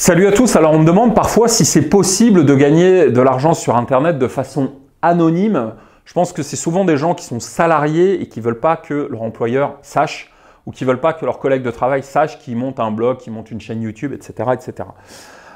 Salut à tous, alors on me demande parfois si c'est possible de gagner de l'argent sur Internet de façon anonyme. Je pense que c'est souvent des gens qui sont salariés et qui ne veulent pas que leur employeur sache ou qui veulent pas que leurs collègues de travail sachent qu'ils montent un blog, qu'ils montent une chaîne YouTube, etc. etc.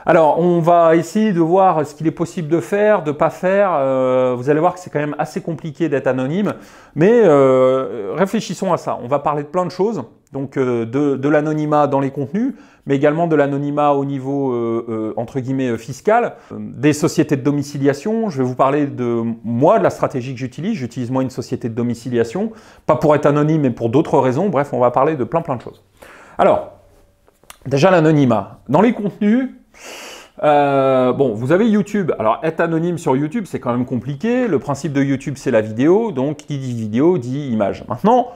Alors on va essayer de voir ce qu'il est possible de faire, de ne pas faire. Euh, vous allez voir que c'est quand même assez compliqué d'être anonyme, mais euh, réfléchissons à ça. On va parler de plein de choses donc euh, de, l'anonymat dans les contenus, mais également de l'anonymat au niveau euh, euh, entre guillemets fiscal, des sociétés de domiciliation. Je vais vous parler de moi, de la stratégie que j'utilise. J'utilise moi une société de domiciliation, pas pour être anonyme, mais pour d'autres raisons. Bref, on va parler de plein plein de choses. Alors, déjà l'anonymat. Dans les contenus, bon, vous avez YouTube. Alors, être anonyme sur YouTube, c'est quand même compliqué. Le principe de YouTube, c'est la vidéo. Donc, qui dit vidéo dit image. Maintenant,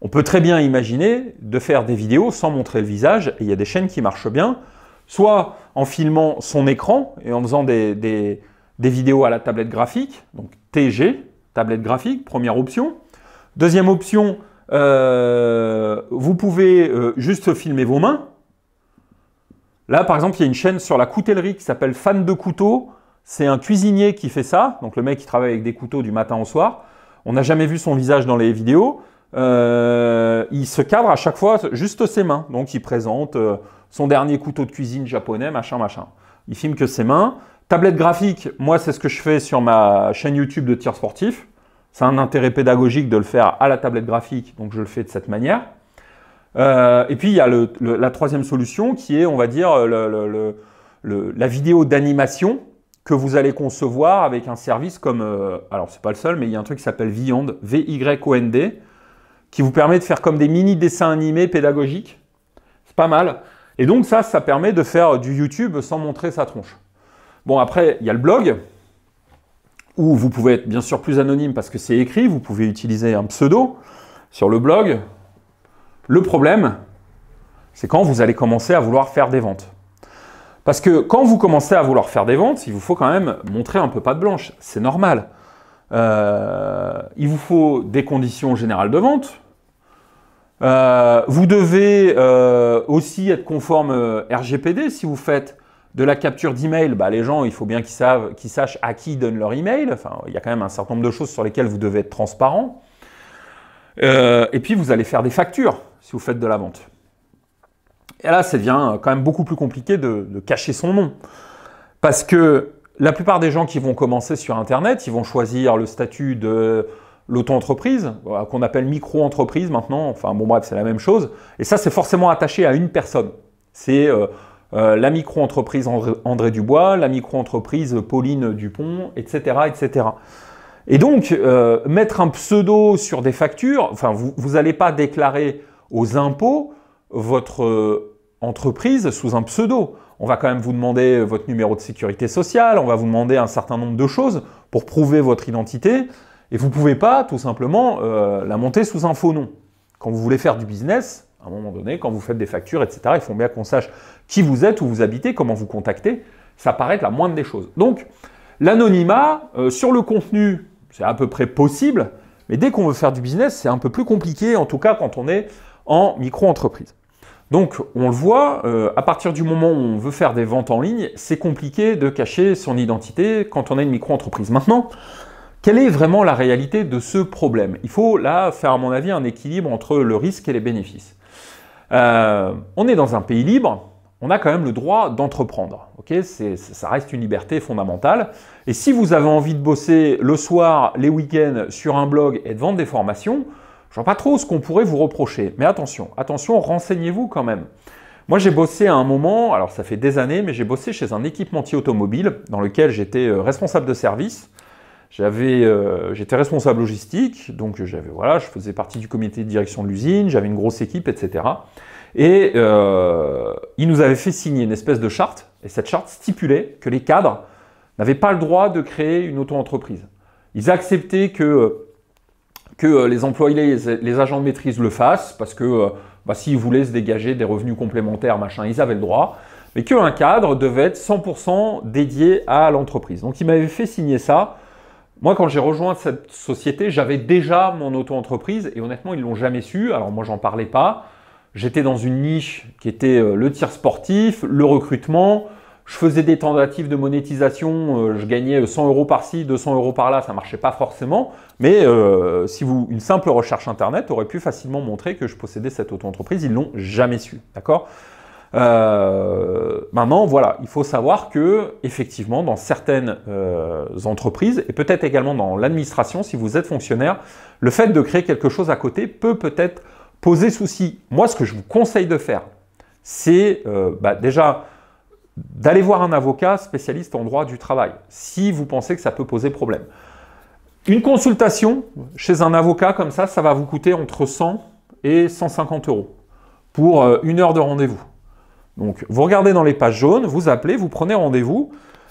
on peut très bien imaginer de faire des vidéos sans montrer le visage, et il y a des chaînes qui marchent bien, soit en filmant son écran et en faisant des, vidéos à la tablette graphique, donc TG, tablette graphique, première option. Deuxième option, euh, vous pouvez euh, juste filmer vos mains. Là, par exemple, il y a une chaîne sur la coutellerie qui s'appelle Fan de couteaux. C'est un cuisinier qui fait ça. Donc le mec qui travaille avec des couteaux du matin au soir. On n'a jamais vu son visage dans les vidéos. Euh, il se cadre à chaque fois juste ses mains. Donc il présente euh, son dernier couteau de cuisine japonais, machin, machin. Il filme que ses mains. Tablette graphique, moi c'est ce que je fais sur ma chaîne YouTube de tir sportif. C'est un intérêt pédagogique de le faire à la tablette graphique, donc je le fais de cette manière. Euh, et puis il y a la troisième solution qui est, on va dire, la vidéo d'animation que vous allez concevoir avec un service comme, alors c'est pas le seul, mais il y a un truc qui s'appelle Vyond, V-Y-O-N-D, qui vous permet de faire comme des mini dessins animés pédagogiques. C'est pas mal. Et donc ça, ça permet de faire du YouTube sans montrer sa tronche. Bon, après, il y a le blog, où vous pouvez être bien sûr plus anonyme parce que c'est écrit, vous pouvez utiliser un pseudo sur le blog. Le problème, c'est quand vous allez commencer à vouloir faire des ventes. Parce que quand vous commencez à vouloir faire des ventes, il vous faut quand même montrer un peu pas de blanche, c'est normal. Euh, il vous faut des conditions générales de vente. Euh, vous devez euh, aussi être conforme RGPD. Si vous faites de la capture d'email, bah, les gens, il faut bien qu'ils, savent, qu'ils sachent à qui ils donnent leur email. Enfin, il y a quand même un certain nombre de choses sur lesquelles vous devez être transparent. et puis, vous allez faire des factures si vous faites de la vente. Et là, ça devient quand même beaucoup plus compliqué de, de cacher son nom. Parce que la plupart des gens qui vont commencer sur Internet, ils vont choisir le statut de l'auto-entreprise, euh, qu'on appelle micro-entreprise maintenant, enfin bon bref, c'est la même chose. Et ça, c'est forcément attaché à une personne. C'est euh, euh, la micro-entreprise André Dubois, la micro-entreprise Pauline Dupont, etc. etc. Et donc, mettre un pseudo sur des factures, enfin, vous n'allez pas déclarer aux impôts votre entreprise sous un pseudo on va quand même vous demander euh, votre numéro de sécurité sociale, on va vous demander un certain nombre de choses pour prouver votre identité, et vous ne pouvez pas tout simplement euh, la monter sous un faux nom. Quand vous voulez faire du business, à un moment donné, quand vous faites des factures, etc., il faut bien qu'on sache qui vous êtes, où vous habitez, comment vous contacter. Ça paraît être la moindre des choses. Donc, l'anonymat, euh, sur le contenu, c'est à peu près possible, mais dès qu'on veut faire du business, c'est un peu plus compliqué, en tout cas quand on est en micro-entreprise. Donc on le voit, euh, à partir du moment où on veut faire des ventes en ligne, c'est compliqué de cacher son identité quand on est une micro-entreprise. Maintenant, quelle est vraiment la réalité de ce problème Il faut là faire à mon avis un équilibre entre le risque et les bénéfices. Euh, on est dans un pays libre, on a quand même le droit d'entreprendre. ça reste une liberté fondamentale. Et si vous avez envie de bosser le soir, les week-ends sur un blog et de vendre des formations, je ne vois pas trop ce qu'on pourrait vous reprocher. Mais attention, attention, renseignez-vous quand même. Moi, j'ai bossé à un moment, alors ça fait des années, mais j'ai bossé chez un équipementier automobile dans lequel j'étais euh, responsable de service. J'avais, euh, j'étais responsable logistique, donc j'avais, voilà, je faisais partie du comité de direction de l'usine, j'avais une grosse équipe, etc. Et ils euh, il nous avait fait signer une espèce de charte, et cette charte stipulait que les cadres n'avaient pas le droit de créer une auto-entreprise. Ils acceptaient que que euh, les employés, les, agents de maîtrise le fassent, parce que euh, bah, s'ils voulaient se dégager des revenus complémentaires, machin, ils avaient le droit, mais qu'un cadre devait être 100% dédié à l'entreprise. Donc il m'avait fait signer ça. Moi, quand j'ai rejoint cette société, j'avais déjà mon auto-entreprise et honnêtement, ils l'ont jamais su. Alors moi, j'en parlais pas. J'étais dans une niche qui était euh, le tir sportif, le recrutement, je faisais des tentatives de monétisation, euh, je gagnais 100 euros par-ci, 200 euros par-là, ça marchait pas forcément, mais euh, si vous une simple recherche internet aurait pu facilement montrer que je possédais cette auto-entreprise, ils l'ont jamais su, d'accord euh, Maintenant, voilà, il faut savoir que effectivement, dans certaines entreprises et peut-être également dans l'administration, si vous êtes fonctionnaire, le fait de créer quelque chose à côté peut peut-être poser souci. Moi, ce que je vous conseille de faire, c'est bah, déjà d'aller voir un avocat spécialiste en droit du travail, si vous pensez que ça peut poser problème. Une consultation chez un avocat comme ça, ça va vous coûter entre 100 et 150 euros pour euh, une heure de rendez-vous. Donc vous regardez dans les pages jaunes, vous appelez, vous prenez rendez-vous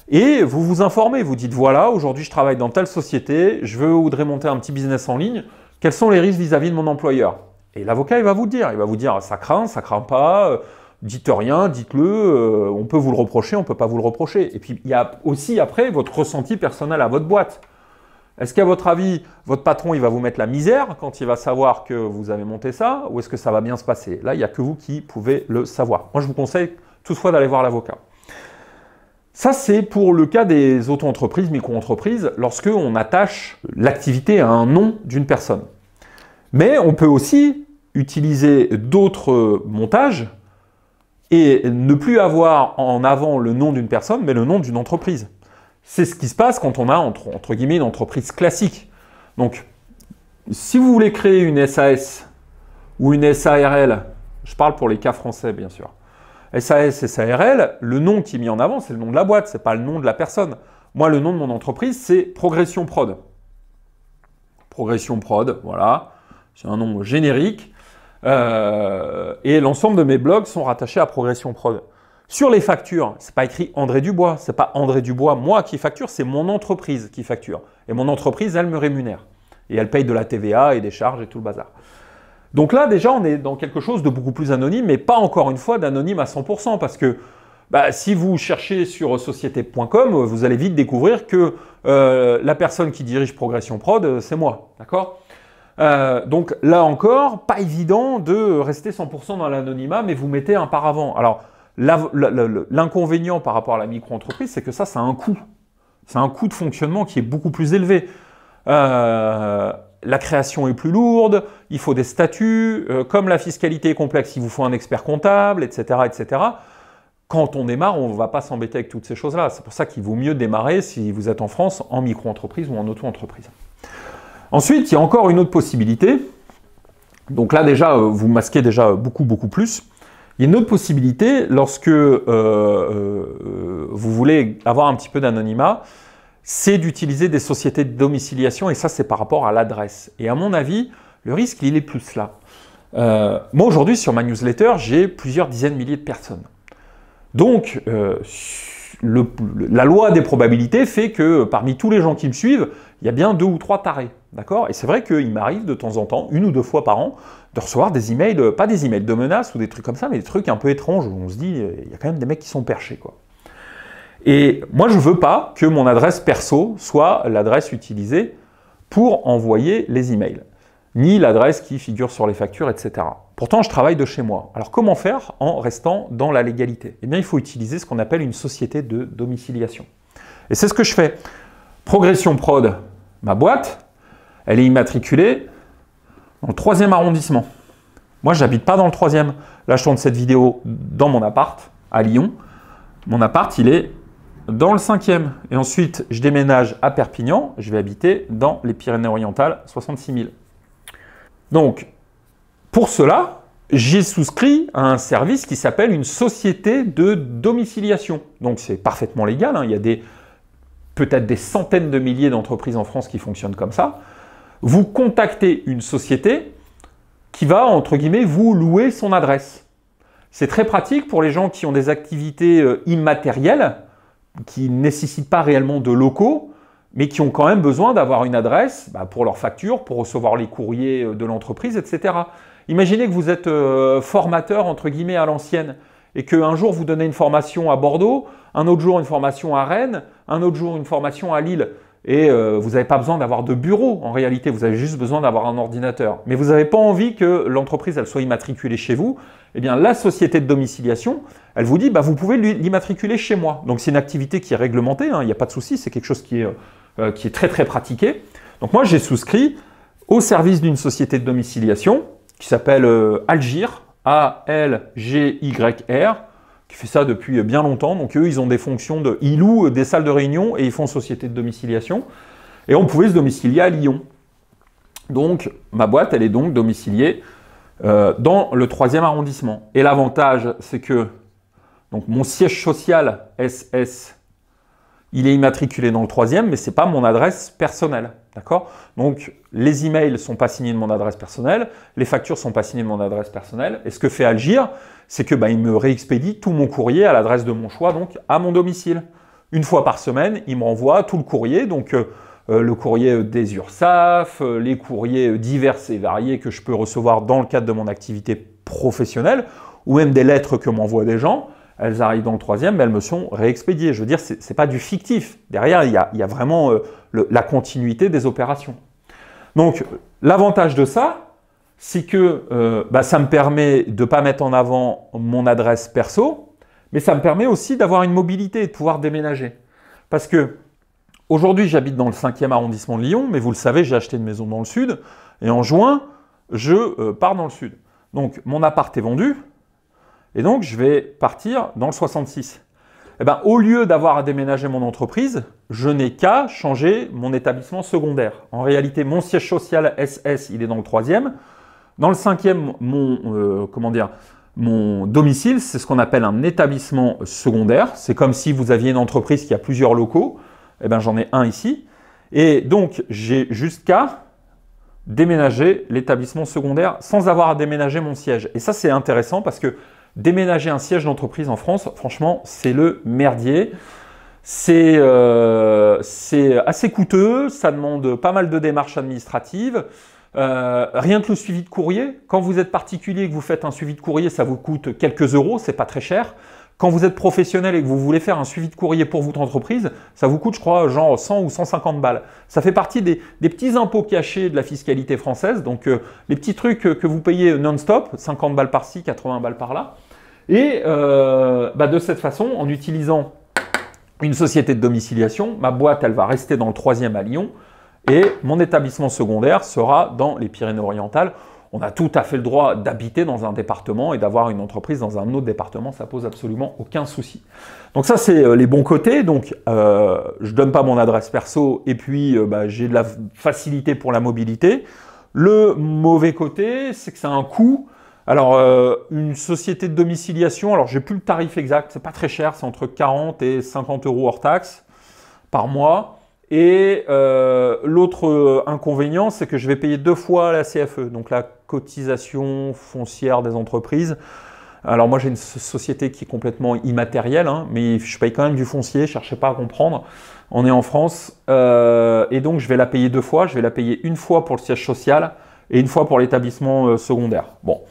et vous vous informez. Vous dites voilà, aujourd'hui je travaille dans telle société, je veux, voudrais monter un petit business en ligne, quels sont les risques vis-à-vis de mon employeur Et l'avocat, il va vous dire. Il va vous dire ça craint, ça craint pas, euh, dites rien, dites-le, euh, on peut vous le reprocher, on ne peut pas vous le reprocher. Et puis il y a aussi après votre ressenti personnel à votre boîte. Est-ce qu'à votre avis, votre patron, il va vous mettre la misère quand il va savoir que vous avez monté ça Ou est-ce que ça va bien se passer Là, il n'y a que vous qui pouvez le savoir. Moi, je vous conseille toutefois d'aller voir l'avocat. Ça, c'est pour le cas des auto-entreprises, micro-entreprises, lorsque attache l'activité à un nom d'une personne. Mais on peut aussi utiliser d'autres montages et ne plus avoir en avant le nom d'une personne, mais le nom d'une entreprise. C'est ce qui se passe quand on a, entre, guillemets, une entreprise classique. Donc, si vous voulez créer une SAS ou une SARL, je parle pour les cas français, bien sûr. SAS, SARL, le nom qui est mis en avant, c'est le nom de la boîte, ce n'est pas le nom de la personne. Moi, le nom de mon entreprise, c'est Progression Prod. Progression Prod, voilà. C'est un nom générique. Euh, et l'ensemble de mes blogs sont rattachés à Progression Prod. Sur les factures, ce n'est pas écrit André Dubois, Ce n'est pas André Dubois moi qui facture, c'est mon entreprise qui facture. Et mon entreprise, elle me rémunère. Et elle paye de la TVA et des charges et tout le bazar. Donc là, déjà, on est dans quelque chose de beaucoup plus anonyme, mais pas encore une fois d'anonyme à 100%, parce que bah, si vous cherchez sur société.com, vous allez vite découvrir que euh, la personne qui dirige Progression Prod, euh, c'est moi, d'accord euh, donc là encore, pas évident de rester 100% dans l'anonymat, mais vous mettez un paravent. Alors l'inconvénient par rapport à la micro-entreprise, c'est que ça, ça a un coût. C'est un coût de fonctionnement qui est beaucoup plus élevé. Euh, la création est plus lourde, il faut des statuts, euh, comme la fiscalité est complexe, il vous faut un expert comptable, etc. etc. Quand on démarre, on ne va pas s'embêter avec toutes ces choses-là. C'est pour ça qu'il vaut mieux démarrer si vous êtes en France en micro-entreprise ou en auto-entreprise. Ensuite, il y a encore une autre possibilité. Donc là déjà, euh, vous masquez déjà beaucoup, beaucoup plus. Il y a une autre possibilité lorsque euh, euh, vous voulez avoir un petit peu d'anonymat, c'est d'utiliser des sociétés de domiciliation et ça c'est par rapport à l'adresse. Et à mon avis, le risque il est plus là. moi aujourd'hui sur ma newsletter, j'ai plusieurs dizaines de milliers de personnes. Donc la loi des probabilités fait que euh, parmi tous les gens qui me suivent, il y a bien deux ou trois tarés. D'accord Et c'est vrai qu'il m'arrive de temps en temps, une ou deux fois par an, de recevoir des emails, euh, pas des emails de menaces ou des trucs comme ça, mais des trucs un peu étranges où on se dit, euh, il y a quand même des mecs qui sont perchés, quoi. Et moi, je veux pas que mon adresse perso soit l'adresse utilisée pour envoyer les emails, ni l'adresse qui figure sur les factures, etc. Pourtant, je travaille de chez moi. Alors comment faire en restant dans la légalité Eh bien, il faut utiliser ce qu'on appelle une société de domiciliation. Et c'est ce que je fais. Progression Prod, ma boîte, elle est immatriculée dans le troisième arrondissement. Moi, je n'habite pas dans le troisième. Là, je tourne cette vidéo dans mon appart à Lyon. Mon appart, il est dans le cinquième. Et ensuite, je déménage à Perpignan. Je vais habiter dans les Pyrénées-Orientales, 66 000. Donc, pour cela, j'ai souscrit à un service qui s'appelle une société de domiciliation. Donc c'est parfaitement légal, hein. il y a peut-être des centaines de milliers d'entreprises en France qui fonctionnent comme ça. Vous contactez une société qui va, entre guillemets, vous louer son adresse. C'est très pratique pour les gens qui ont des activités euh, immatérielles, qui ne nécessitent pas réellement de locaux, mais qui ont quand même besoin d'avoir une adresse bah, pour leurs factures, pour recevoir les courriers euh, de l'entreprise, etc. Imaginez que vous êtes euh, formateur, entre guillemets, à l'ancienne, et qu'un jour vous donnez une formation à Bordeaux, un autre jour une formation à Rennes, un autre jour une formation à Lille. Et euh, vous n'avez pas besoin d'avoir de bureau en réalité, vous avez juste besoin d'avoir un ordinateur. Mais vous n'avez pas envie que l'entreprise elle soit immatriculée chez vous. Eh bien, la société de domiciliation, elle vous dit, bah, vous pouvez l'immatriculer chez moi. Donc c'est une activité qui est réglementée, hein. il n'y a pas de souci, c'est quelque chose qui est, euh, qui est très très pratiqué. Donc moi j'ai souscrit au service d'une société de domiciliation qui s'appelle euh, Algir, A-L-G-Y-R, qui fait ça depuis bien longtemps. Donc eux, ils ont des fonctions de... Ils louent euh, des salles de réunion et ils font société de domiciliation. Et on pouvait se domicilier à Lyon. Donc ma boîte, elle est donc domiciliée euh, dans le troisième arrondissement. Et l'avantage, c'est que donc, mon siège social SS, il est immatriculé dans le troisième, mais ce n'est pas mon adresse personnelle. D'accord Donc, les emails ne sont pas signés de mon adresse personnelle, les factures ne sont pas signées de mon adresse personnelle. Et ce que fait Algir, c'est que bah, me réexpédie tout mon courrier à l'adresse de mon choix, donc à mon domicile. Une fois par semaine, il me renvoie tout le courrier, donc euh, euh, le courrier des URSAF, euh, les courriers divers et variés que je peux recevoir dans le cadre de mon activité professionnelle, ou même des lettres que m'envoient des gens elles arrivent dans le troisième, mais elles me sont réexpédiées. Je veux dire, ce n'est pas du fictif. Derrière, il y a, vraiment euh, la continuité des opérations. Donc, l'avantage de ça, c'est que euh, bah, ça me permet de ne pas mettre en avant mon adresse perso, mais ça me permet aussi d'avoir une mobilité et de pouvoir déménager. Parce que aujourd'hui, j'habite dans le 5e arrondissement de Lyon, mais vous le savez, j'ai acheté une maison dans le sud, et en juin, je euh, pars dans le sud. Donc, mon appart est vendu, et donc, je vais partir dans le 66. Eh ben, au lieu d'avoir à déménager mon entreprise, je n'ai qu'à changer mon établissement secondaire. En réalité, mon siège social SS, il est dans le troisième. Dans le cinquième, mon, euh, comment dire, mon domicile, c'est ce qu'on appelle un établissement secondaire. C'est comme si vous aviez une entreprise qui a plusieurs locaux. Eh ben, j'en ai un ici. Et donc, j'ai juste qu'à déménager l'établissement secondaire sans avoir à déménager mon siège. Et ça, c'est intéressant parce que déménager un siège d'entreprise en France, franchement, c'est le merdier. C'est euh, assez coûteux, ça demande pas mal de démarches administratives. Euh, rien que le suivi de courrier, quand vous êtes particulier et que vous faites un suivi de courrier, ça vous coûte quelques euros, c'est pas très cher. Quand vous êtes professionnel et que vous voulez faire un suivi de courrier pour votre entreprise, ça vous coûte, je crois, genre 100 ou 150 balles. Ça fait partie des, petits impôts cachés de la fiscalité française. Donc, euh, les petits trucs que vous payez non-stop, 50 balles par-ci, 80 balles par-là, et euh, bah, de cette façon, en utilisant une société de domiciliation, ma boîte, elle va rester dans le troisième à Lyon et mon établissement secondaire sera dans les Pyrénées-Orientales. On a tout à fait le droit d'habiter dans un département et d'avoir une entreprise dans un autre département, ça pose absolument aucun souci. Donc ça, c'est euh, les bons côtés. Donc je euh, je donne pas mon adresse perso et puis bah, j'ai de la facilité pour la mobilité. Le mauvais côté, c'est que ça a un coût. Alors, euh, une société de domiciliation, alors j'ai plus le tarif exact, c'est pas très cher, c'est entre 40 et 50 euros hors taxe par mois. Et euh, l'autre euh, inconvénient, c'est que je vais payer deux fois la CFE, donc la cotisation foncière des entreprises. Alors moi j'ai une société qui est complètement immatérielle, hein, mais je paye quand même du foncier, je cherchais pas à comprendre. On est en France, et donc je vais la payer deux fois, je vais la payer une fois pour le siège social et une fois pour l'établissement secondaire. Bon,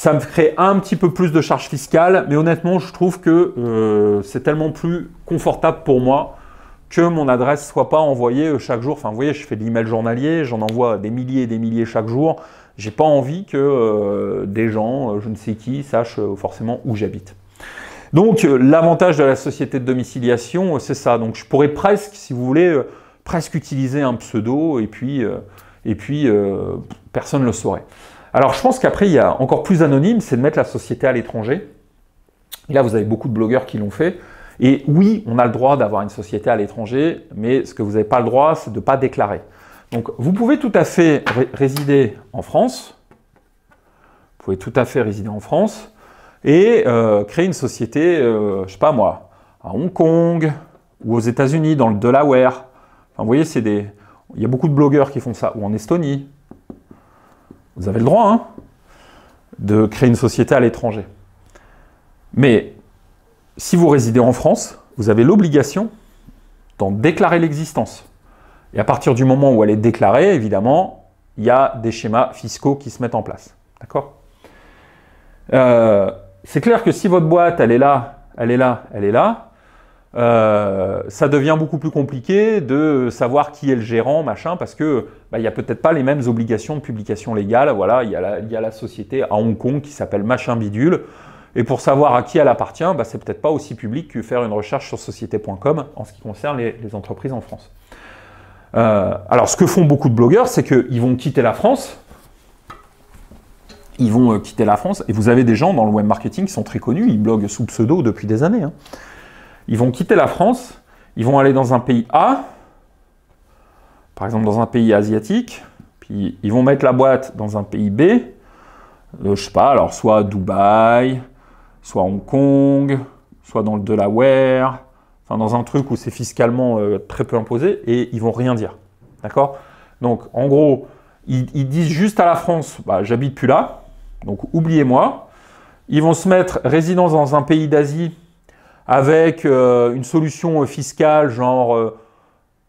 ça me crée un petit peu plus de charges fiscales, mais honnêtement, je trouve que euh, c'est tellement plus confortable pour moi que mon adresse ne soit pas envoyée euh, chaque jour. Enfin, vous voyez, je fais de l'email journalier, j'en envoie des milliers et des milliers chaque jour. J'ai pas envie que euh, des gens, je ne sais qui, sachent forcément où j'habite. Donc, l'avantage de la société de domiciliation, c'est ça. Donc, je pourrais presque, si vous voulez, presque utiliser un pseudo et puis, personne ne le saurait. Alors je pense qu'après, il y a encore plus anonyme, c'est de mettre la société à l'étranger. là, vous avez beaucoup de blogueurs qui l'ont fait. Et oui, on a le droit d'avoir une société à l'étranger, mais ce que vous n'avez pas le droit, c'est de ne pas déclarer. Donc vous pouvez tout à fait résider en France. Vous pouvez tout à fait résider en France et euh, créer une société, euh, je ne sais pas moi, à Hong Kong ou aux États-Unis, dans le Delaware. vous voyez, c'est des... il y a beaucoup de blogueurs qui font ça, ou en Estonie. Vous avez le droit hein, de créer une société à l'étranger. Mais si vous résidez en France, vous avez l'obligation d'en déclarer l'existence. Et à partir du moment où elle est déclarée, évidemment, il y a des schémas fiscaux qui se mettent en place. D'accord euh, C'est clair que si votre boîte, elle est là, elle est là, elle est là, euh, ça devient beaucoup plus compliqué de savoir qui est le gérant, machin, parce que bah, il n'y a peut-être pas les mêmes obligations de publication légale. Voilà, il y, a la société à Hong Kong qui s'appelle Machin Bidule. Et pour savoir à qui elle appartient, bah, c'est peut-être pas aussi public que faire une recherche sur société.com en ce qui concerne les, entreprises en France. Euh, alors, ce que font beaucoup de blogueurs, c'est qu'ils vont quitter la France. Ils vont euh, quitter la France. Et vous avez des gens dans le web marketing qui sont très connus. Ils bloguent sous pseudo depuis des années. Hein. Ils vont quitter la France, ils vont aller dans un pays A, par exemple dans un pays asiatique, puis ils vont mettre la boîte dans un pays B, le je sais pas, alors soit Dubaï, soit Hong Kong, soit dans le Delaware, enfin dans un truc où c'est fiscalement euh, très peu imposé, et ils vont rien dire. D'accord Donc en gros, ils, disent juste à la France, bah, j'habite plus là, donc oubliez-moi. Ils vont se mettre résidence dans un pays d'Asie avec euh, une solution euh, fiscale genre euh,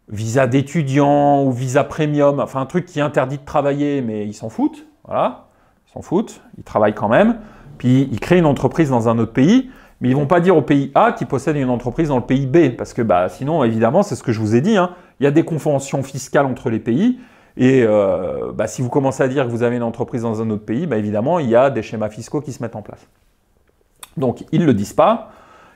visa d'étudiant ou visa premium, enfin un truc qui interdit de travailler, mais ils s'en foutent, voilà, ils s'en foutent, ils travaillent quand même, puis ils créent une entreprise dans un autre pays, mais ils vont pas dire au pays A qu'ils possèdent une entreprise dans le pays B, parce que bah, sinon, évidemment, c'est ce que je vous ai dit, hein. il y a des conventions fiscales entre les pays, et bah, si vous commencez à dire que vous avez une entreprise dans un autre pays, bah, évidemment, il y a des schémas fiscaux qui se mettent en place. Donc, ils ne le disent pas,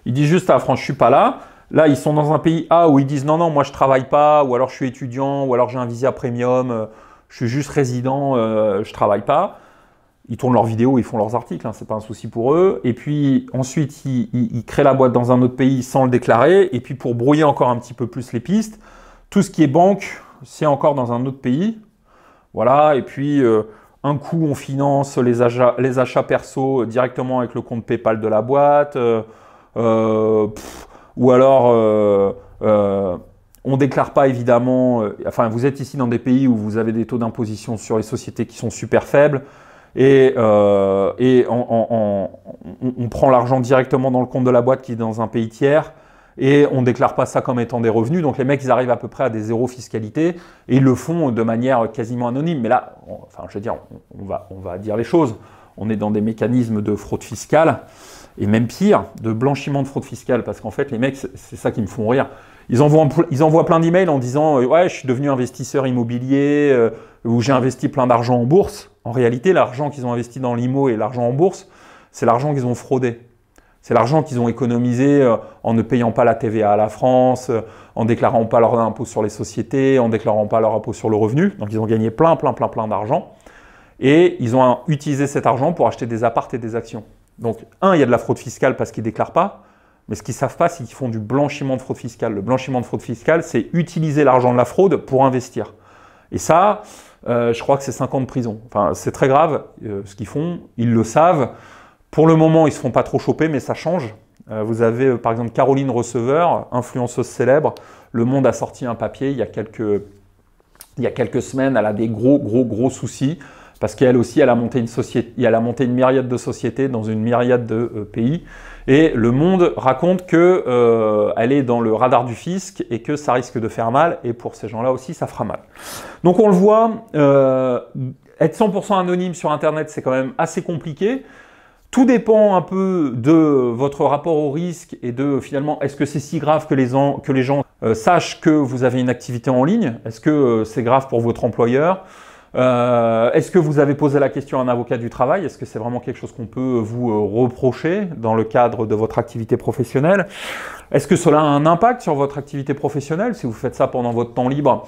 ils disent juste à ah, France, je suis pas là. Là, ils sont dans un pays A où ils disent non, non, moi je travaille pas, ou alors je suis étudiant, ou alors j'ai un visa premium, euh, je suis juste résident, euh, je travaille pas. Ils tournent leurs vidéos, ils font leurs articles, hein, ce n'est pas un souci pour eux. Et puis ensuite, ils, créent la boîte dans un autre pays sans le déclarer. Et puis pour brouiller encore un petit peu plus les pistes, tout ce qui est banque, c'est encore dans un autre pays. Voilà, et puis euh, un coup, on finance les achats, les achats perso directement avec le compte PayPal de la boîte. Euh, ou alors euh, euh, on déclare pas évidemment. enfin, vous êtes ici dans des pays où vous avez des taux d'imposition sur les sociétés qui sont super faibles. Et, et on, prend l'argent directement dans le compte de la boîte qui est dans un pays tiers et on ne déclare pas ça comme étant des revenus. Donc les mecs, ils arrivent à peu près à des zéros fiscalité et ils le font de manière quasiment anonyme. Mais là, enfin, je veux dire, va, on va dire les choses. On est dans des mécanismes de fraude fiscale et même pire, de blanchiment de fraude fiscale. Parce qu'en fait, les mecs, c'est ça qui me font rire. Ils envoient, ils envoient plein d'emails en disant euh, Ouais, je suis devenu investisseur immobilier, euh, ou j'ai investi plein d'argent en bourse. En réalité, l'argent qu'ils ont investi dans l'IMO et l'argent en bourse, c'est l'argent qu'ils ont fraudé. C'est l'argent qu'ils ont économisé euh, en ne payant pas la TVA à la France, en déclarant pas leur impôt sur les sociétés, en déclarant pas leur impôt sur le revenu. Donc ils ont gagné plein, plein, plein, plein d'argent. Et ils ont utilisé cet argent pour acheter des appartes et des actions. Donc, un, il y a de la fraude fiscale parce qu'ils ne déclarent pas, mais ce qu'ils ne savent pas, c'est qu'ils font du blanchiment de fraude fiscale. Le blanchiment de fraude fiscale, c'est utiliser l'argent de la fraude pour investir. Et ça, euh, je crois que c'est 5 ans de prison. Enfin, c'est très grave euh, ce qu'ils font, ils le savent. Pour le moment, ils ne se font pas trop choper, mais ça change. Euh, vous avez par exemple Caroline Receveur, influenceuse célèbre. Le Monde a sorti un papier il y a quelques, il y a quelques semaines, elle a des gros, gros, gros soucis parce qu'elle aussi, elle a monté une société, a monté une myriade de sociétés dans une myriade de euh, pays. Et le monde raconte qu'elle euh, est dans le radar du fisc et que ça risque de faire mal. Et pour ces gens-là aussi, ça fera mal. Donc on le voit, euh, être 100% anonyme sur Internet, c'est quand même assez compliqué. Tout dépend un peu de votre rapport au risque et de finalement, est-ce que c'est si grave que les, gens sachent que vous avez une activité en ligne Est-ce que c'est grave pour votre employeur euh, est-ce que vous avez posé la question à un avocat du travail Est-ce que c'est vraiment quelque chose qu'on peut euh, vous euh, reprocher dans le cadre de votre activité professionnelle Est-ce que cela a un impact sur votre activité professionnelle si vous faites ça pendant votre temps libre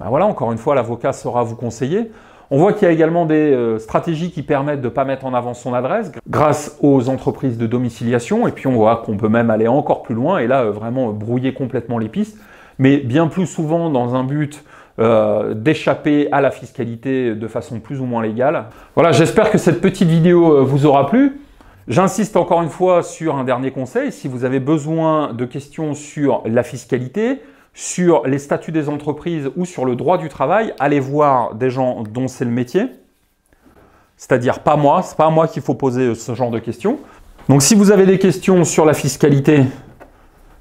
ben voilà, encore une fois, l'avocat saura vous conseiller. On voit qu'il y a également des stratégies qui permettent de ne pas mettre en avant son adresse grâce aux entreprises de domiciliation. Et puis on voit qu'on peut même aller encore plus loin et là vraiment brouiller complètement les pistes. Mais bien plus souvent dans un but euh, d'échapper à la fiscalité de façon plus ou moins légale. Voilà, j'espère que cette petite vidéo euh, vous aura plu. J'insiste encore une fois sur un dernier conseil. Si vous avez besoin de questions sur la fiscalité, sur les statuts des entreprises ou sur le droit du travail, allez voir des gens dont c'est le métier. C'est-à-dire pas moi, c'est pas moi qu'il faut poser ce genre de questions. Donc si vous avez des questions sur la fiscalité,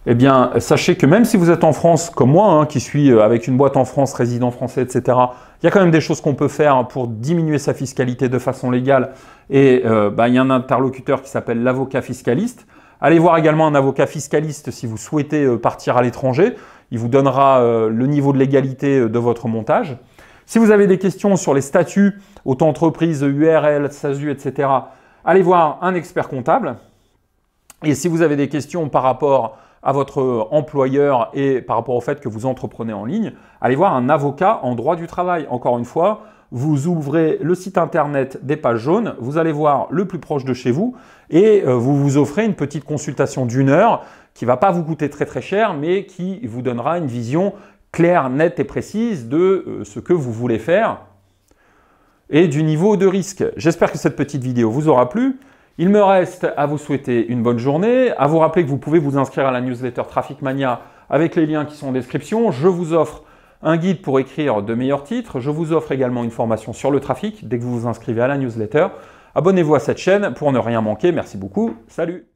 eh bien, sachez que même si vous êtes en France, comme moi, hein, qui suis euh, avec une boîte en France, résident français, etc., il y a quand même des choses qu'on peut faire pour diminuer sa fiscalité de façon légale. Et euh, bah, il y a un interlocuteur qui s'appelle l'avocat fiscaliste. Allez voir également un avocat fiscaliste si vous souhaitez euh, partir à l'étranger. Il vous donnera le niveau de légalité de votre montage. Si vous avez des questions sur les statuts, auto-entreprise, URL, SASU, etc., allez voir un expert comptable. Et si vous avez des questions par rapport à votre employeur et par rapport au fait que vous entreprenez en ligne, allez voir un avocat en droit du travail. Encore une fois, vous ouvrez le site internet des pages jaunes, vous allez voir le plus proche de chez vous et euh, vous vous offrez une petite consultation d'une heure qui ne va pas vous coûter très très cher mais qui vous donnera une vision claire, nette et précise de euh, ce que vous voulez faire et du niveau de risque. J'espère que cette petite vidéo vous aura plu. Il me reste à vous souhaiter une bonne journée, à vous rappeler que vous pouvez vous inscrire à la newsletter Traffic Mania avec les liens qui sont en description. Je vous offre un guide pour écrire de meilleurs titres. Je vous offre également une formation sur le trafic dès que vous vous inscrivez à la newsletter. Abonnez-vous à cette chaîne pour ne rien manquer. Merci beaucoup. Salut